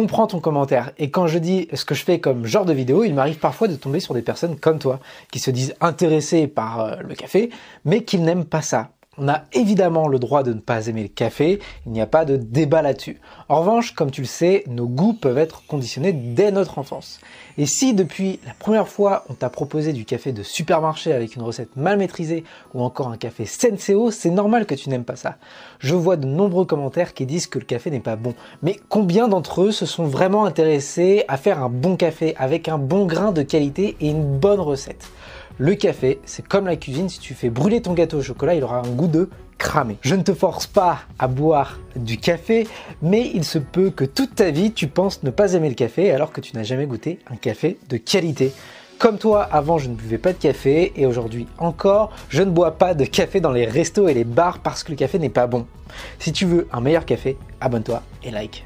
comprends ton commentaire. Et quand je dis ce que je fais comme genre de vidéo, il m'arrive parfois de tomber sur des personnes comme toi, qui se disent intéressées par euh, le café, mais qui n'aiment pas ça. On a évidemment le droit de ne pas aimer le café, il n'y a pas de débat là-dessus. En revanche, comme tu le sais, nos goûts peuvent être conditionnés dès notre enfance. Et si depuis la première fois on t'a proposé du café de supermarché avec une recette mal maîtrisée ou encore un café Senseo, c'est normal que tu n'aimes pas ça. Je vois de nombreux commentaires qui disent que le café n'est pas bon. Mais combien d'entre eux se sont vraiment intéressés à faire un bon café avec un bon grain de qualité et une bonne recette le café, c'est comme la cuisine, si tu fais brûler ton gâteau au chocolat, il aura un goût de cramé. Je ne te force pas à boire du café, mais il se peut que toute ta vie, tu penses ne pas aimer le café alors que tu n'as jamais goûté un café de qualité. Comme toi, avant je ne buvais pas de café et aujourd'hui encore, je ne bois pas de café dans les restos et les bars parce que le café n'est pas bon. Si tu veux un meilleur café, abonne-toi et like.